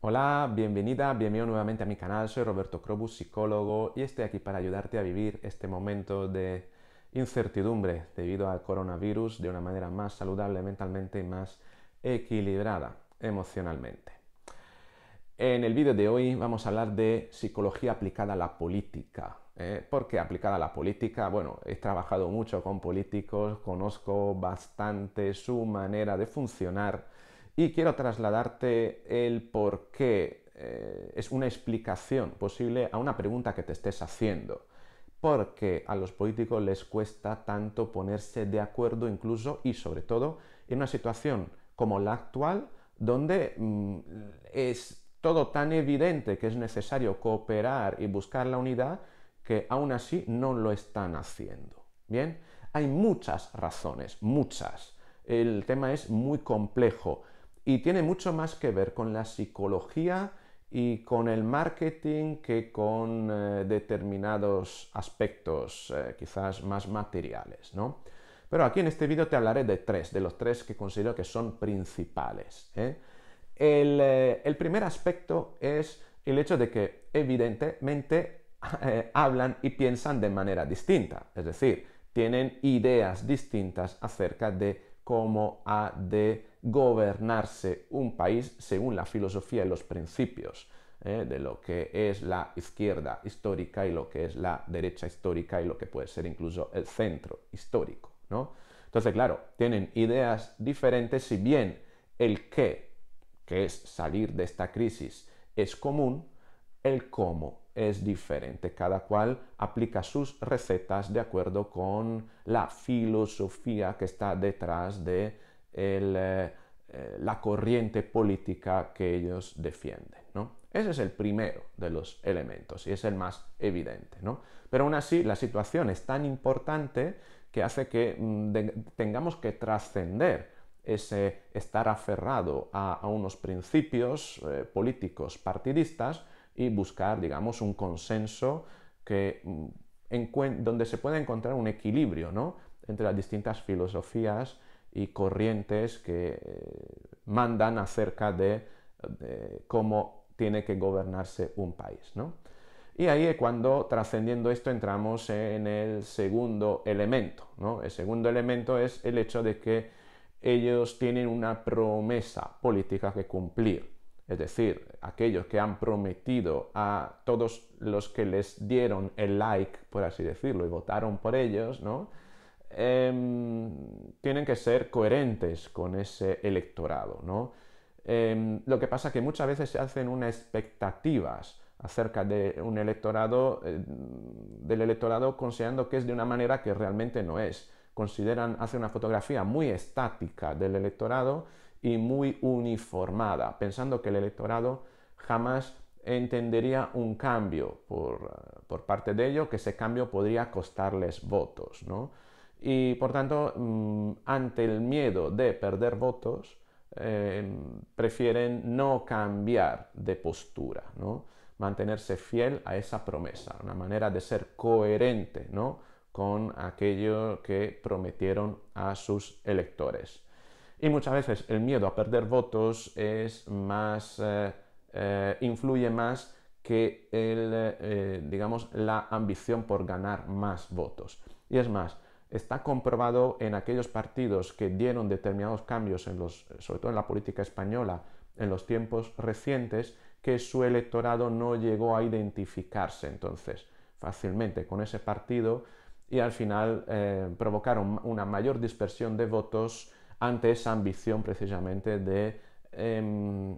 Hola, bienvenida, bienvenido nuevamente a mi canal. Soy Roberto Crobus, psicólogo, y estoy aquí para ayudarte a vivir este momento de incertidumbre debido al coronavirus de una manera más saludable mentalmente y más equilibrada emocionalmente. En el vídeo de hoy vamos a hablar de psicología aplicada a la política. ¿eh? porque aplicada a la política? Bueno, he trabajado mucho con políticos, conozco bastante su manera de funcionar y quiero trasladarte el por qué eh, es una explicación posible a una pregunta que te estés haciendo. Porque a los políticos les cuesta tanto ponerse de acuerdo incluso y sobre todo en una situación como la actual donde mm, es todo tan evidente que es necesario cooperar y buscar la unidad que aún así no lo están haciendo. Bien, hay muchas razones, muchas. El tema es muy complejo y tiene mucho más que ver con la psicología y con el marketing que con eh, determinados aspectos eh, quizás más materiales, ¿no? Pero aquí en este vídeo te hablaré de tres, de los tres que considero que son principales. ¿eh? el, primer aspecto es el hecho de que evidentemente hablan y piensan de manera distinta, es decir, tienen ideas distintas acerca de cómo ha de gobernarse un país según la filosofía y los principios ¿eh? de lo que es la izquierda histórica y lo que es la derecha histórica y lo que puede ser incluso el centro histórico. ¿no? Entonces, claro, tienen ideas diferentes, si bien el qué, que es salir de esta crisis, es común, el cómo es diferente. Cada cual aplica sus recetas de acuerdo con la filosofía que está detrás de eh, eh, la corriente política que ellos defienden. ¿no? Ese es el primero de los elementos y es el más evidente. ¿no? Pero aún así, la situación es tan importante que hace que mm, tengamos que trascender ese estar aferrado a, unos principios eh, políticos partidistas y buscar, digamos, un consenso que, mm, donde se pueda encontrar un equilibrio entre las distintas filosofías y corrientes que eh, mandan acerca eh, de, cómo tiene que gobernarse un país. Y ahí es cuando, trascendiendo esto, entramos en el segundo elemento. El segundo elemento es el hecho de que ellos tienen una promesa política que cumplir es decir, aquellos que han prometido a todos los que les dieron el like, por así decirlo, y votaron por ellos, ¿no? Em, tienen que ser coherentes con ese electorado, ¿no? Em, lo que pasa es que muchas veces se hacen unas expectativas acerca de un electorado, eh, del electorado considerando que es de una manera que realmente no es. Consideran, hace una fotografía muy estática del electorado, y muy uniformada, pensando que el electorado jamás entendería un cambio por, eh, parte de ello, que ese cambio podría costarles votos, Y por tanto, mm, ante el miedo de perder votos, eh, prefieren no cambiar de postura, mantenerse fiel a esa promesa, una manera de ser coherente con aquello que prometieron a sus electores. Y muchas veces el miedo a perder votos es más, eh, eh, influye más que el, eh, digamos, la ambición por ganar más votos. Y es más, está comprobado en aquellos partidos que dieron determinados cambios, en los, sobre todo en la política española, en los tiempos recientes, que su electorado no llegó a identificarse entonces fácilmente con ese partido y al final provocaron una mayor dispersión de votos ante esa ambición precisamente de em,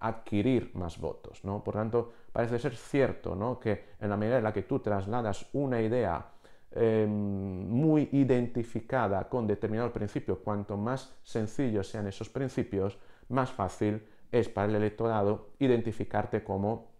adquirir más votos. ¿no? Por tanto, parece ser cierto ¿no? que en la medida en la que tú trasladas una idea em, muy identificada con determinado principio, cuanto más sencillos sean esos principios, más fácil es para el electorado identificarte como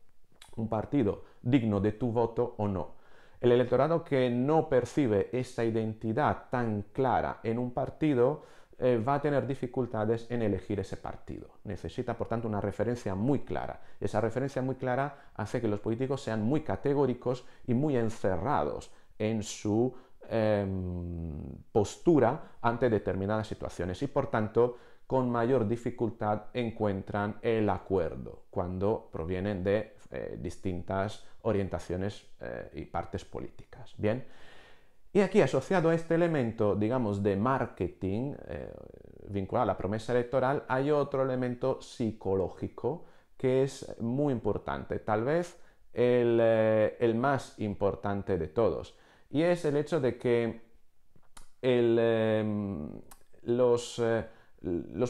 un partido digno de tu voto o no. El electorado que no percibe esa identidad tan clara en un partido eh, va a tener dificultades en elegir ese partido. Necesita, por tanto, una referencia muy clara. Esa referencia muy clara hace que los políticos sean muy categóricos y muy encerrados en su em, postura ante determinadas situaciones y, por tanto, con mayor dificultad encuentran el acuerdo cuando provienen de eh, distintas orientaciones eh, y partes políticas. Y aquí asociado a este elemento, digamos, de marketing eh, vinculado a la promesa electoral, hay otro elemento psicológico que es muy importante, tal vez el, eh, más importante de todos. Y es el hecho de que em, eh, los,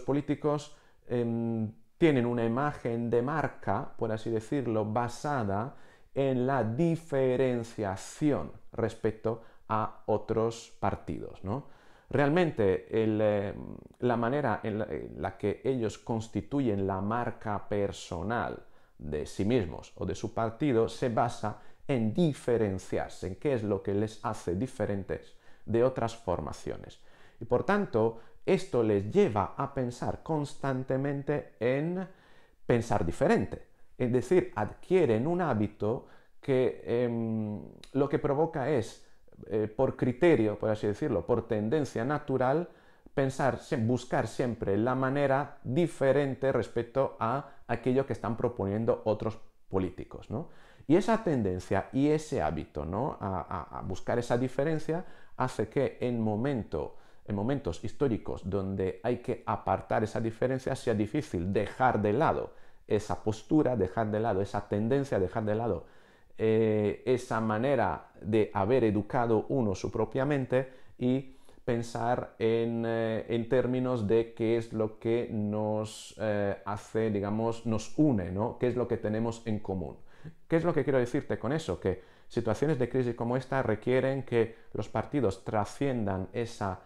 políticos em, tienen una imagen de marca, por así decirlo, basada en la diferenciación respecto a a otros partidos. ¿no? Realmente eh, la manera en la, que ellos constituyen la marca personal de sí mismos o de su partido se basa en diferenciarse, en qué es lo que les hace diferentes de otras formaciones. Y por tanto, esto les lleva a pensar constantemente en pensar diferente. Es decir, adquieren un hábito que em, lo que provoca es eh, por criterio, por así decirlo, por tendencia natural, pensar, buscar siempre la manera diferente respecto a aquello que están proponiendo otros políticos, Y esa tendencia y ese hábito, a, buscar esa diferencia hace que en, en momentos históricos donde hay que apartar esa diferencia sea difícil dejar de lado esa postura, dejar de lado esa tendencia, dejar de lado eh, esa manera de haber educado uno su propia mente y pensar en, eh, términos de qué es lo que nos eh, hace, digamos, nos une, ¿no? ¿Qué es lo que tenemos en común? ¿Qué es lo que quiero decirte con eso? Que situaciones de crisis como esta requieren que los partidos trasciendan esa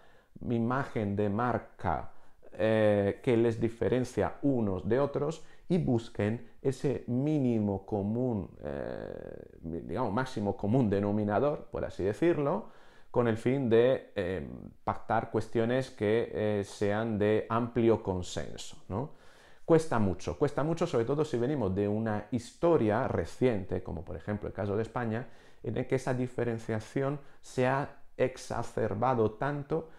imagen de marca que les diferencia unos de otros y busquen ese mínimo común, eh, digamos, máximo común denominador, por así decirlo, con el fin de eh, pactar cuestiones que eh, sean de amplio consenso. Cuesta mucho, cuesta mucho sobre todo si venimos de una historia reciente, como por ejemplo el caso de España, en el que esa diferenciación se ha exacerbado tanto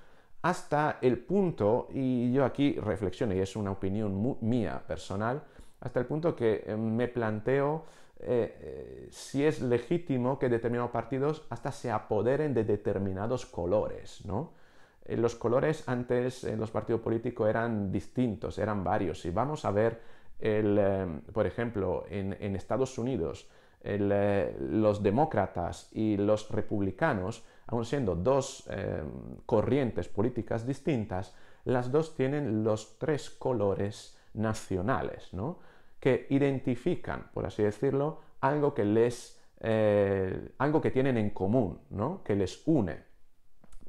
hasta el punto, y yo aquí reflexiono, y es una opinión mía personal, hasta el punto que eh, me planteo eh, eh, si es legítimo que determinados partidos hasta se apoderen de determinados colores, ¿no? los colores antes en los partidos políticos eran distintos, eran varios. Si vamos a ver, el, por ejemplo, en, Estados Unidos, los demócratas y los republicanos, aún siendo dos corrientes políticas distintas, las dos tienen los tres colores nacionales, ¿no? que identifican, por así decirlo, algo que les... Eh, algo que tienen en común, ¿no? que les une.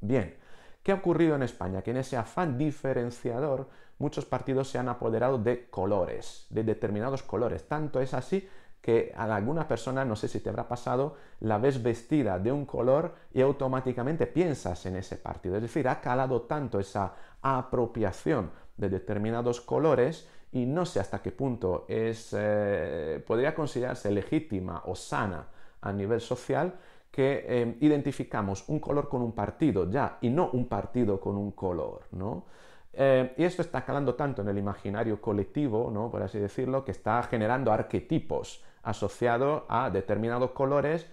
Bien, ¿qué ha ocurrido en España? Que en ese afán diferenciador muchos partidos se han apoderado de colores, de determinados colores. Tanto es así que a alguna persona, no sé si te habrá pasado, la ves vestida de un color y automáticamente piensas en ese partido. Es decir, ha calado tanto esa apropiación de determinados colores y no sé hasta qué punto es, eh, podría considerarse legítima o sana a nivel social que eh, identificamos un color con un partido ya y no un partido con un color, ¿no? Eh, y esto está calando tanto en el imaginario colectivo, ¿no? por así decirlo, que está generando arquetipos asociados a determinados colores,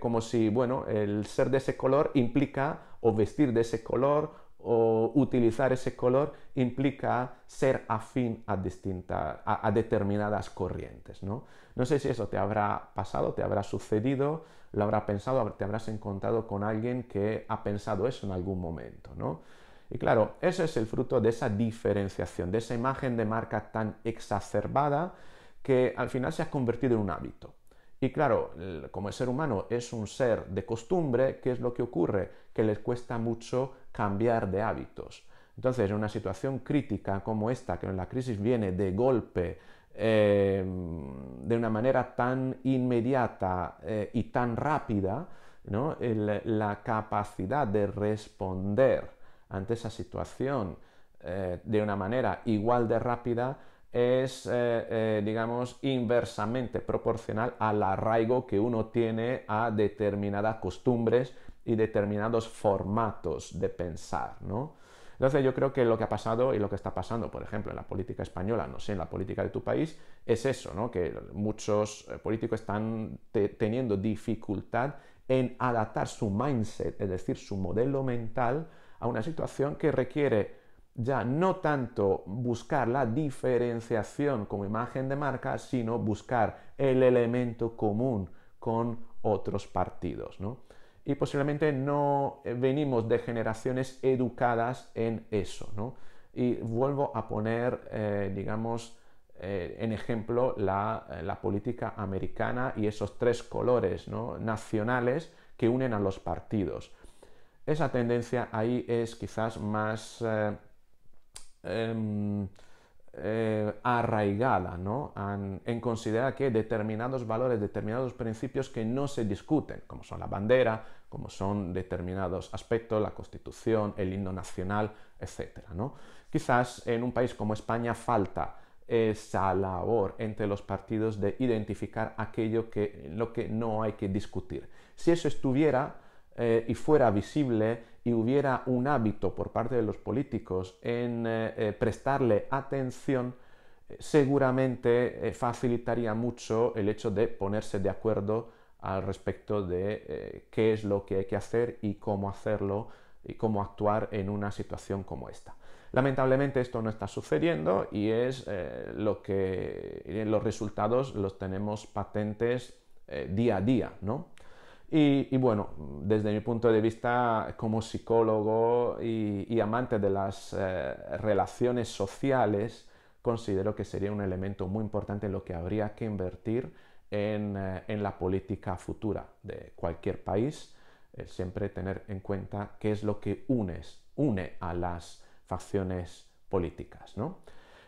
como si bueno, el ser de ese color implica o vestir de ese color o utilizar ese color implica ser afín a, a, determinadas corrientes. ¿no? no sé si eso te habrá pasado, te habrá sucedido, lo habrá pensado, te habrás encontrado con alguien que ha pensado eso en algún momento. ¿no? Y claro, eso es el fruto de esa diferenciación, de esa imagen de marca tan exacerbada que al final se ha convertido en un hábito. Y claro, como el ser humano es un ser de costumbre, ¿qué es lo que ocurre? Que les cuesta mucho cambiar de hábitos. Entonces, en una situación crítica como esta, que la crisis viene de golpe, eh, de una manera tan inmediata eh, y tan rápida, la capacidad de responder ante esa situación eh, de una manera igual de rápida es, eh, eh, digamos, inversamente proporcional al arraigo que uno tiene a determinadas costumbres y determinados formatos de pensar, ¿no? Entonces yo creo que lo que ha pasado y lo que está pasando, por ejemplo, en la política española, no sé, en la política de tu país, es eso, ¿no? Que muchos eh, políticos están teniendo dificultad en adaptar su mindset, es decir, su modelo mental, a una situación que requiere ya no tanto buscar la diferenciación como imagen de marca, sino buscar el elemento común con otros partidos. Y posiblemente no eh, venimos de generaciones educadas en eso. Y vuelvo a poner, eh, digamos, eh, en ejemplo la, política americana y esos tres colores nacionales que unen a los partidos. Esa tendencia ahí es quizás más... Em, eh, arraigada, ¿no? En, considerar que determinados valores, determinados principios que no se discuten, como son la bandera, como son determinados aspectos, la constitución, el himno nacional, etc. ¿no? Quizás en un país como España falta esa labor entre los partidos de identificar aquello que lo que no hay que discutir. Si eso estuviera eh, y fuera visible, y hubiera un hábito por parte de los políticos en eh, eh, prestarle atención, eh, seguramente facilitaría mucho el hecho de ponerse de acuerdo al respecto de qué es lo que hay que hacer y cómo hacerlo y cómo actuar en una situación como esta. Lamentablemente esto no está sucediendo y es lo que los resultados los tenemos patentes día a día, ¿no? Y, bueno, desde mi punto de vista como psicólogo y, amante de las eh, relaciones sociales, considero que sería un elemento muy importante en lo que habría que invertir en, eh, la política futura de cualquier país. Eh, siempre tener en cuenta qué es lo que unes, une a las facciones políticas, ¿no?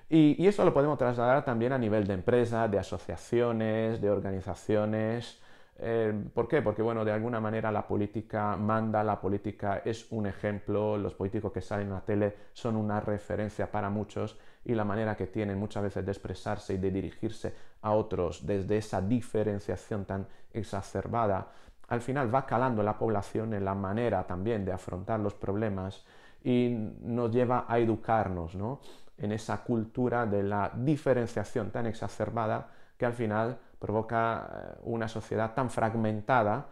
y, eso lo podemos trasladar también a nivel de empresas, de asociaciones, de organizaciones, eh, ¿Por qué? Porque, bueno, de alguna manera la política manda, la política es un ejemplo, los políticos que salen a la tele son una referencia para muchos y la manera que tienen muchas veces de expresarse y de dirigirse a otros desde esa diferenciación tan exacerbada, al final va calando la población en la manera también de afrontar los problemas y nos lleva a educarnos ¿no? en esa cultura de la diferenciación tan exacerbada que al final provoca eh, una sociedad tan fragmentada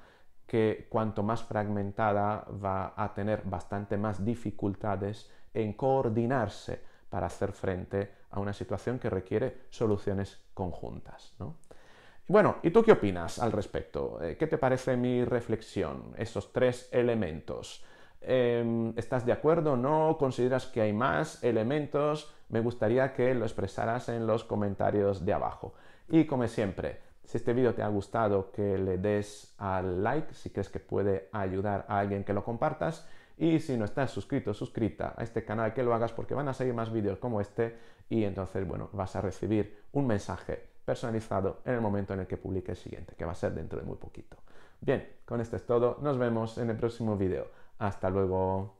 que cuanto más fragmentada va a tener bastante más dificultades en coordinarse para hacer frente a una situación que requiere soluciones conjuntas. Bueno, ¿y tú qué opinas al respecto? Eh, ¿Qué te parece mi reflexión? Esos tres elementos. Em, ¿Estás de acuerdo o no? ¿Consideras que hay más elementos? me gustaría que lo expresaras en los comentarios de abajo. Y como siempre, si este vídeo te ha gustado, que le des al like si crees que puede ayudar a alguien que lo compartas. Y si no estás suscrito, suscrita a este canal, que lo hagas porque van a seguir más vídeos como este y entonces, bueno, vas a recibir un mensaje personalizado en el momento en el que publique el siguiente, que va a ser dentro de muy poquito. Bien, con esto es todo. Nos vemos en el próximo vídeo. Hasta luego.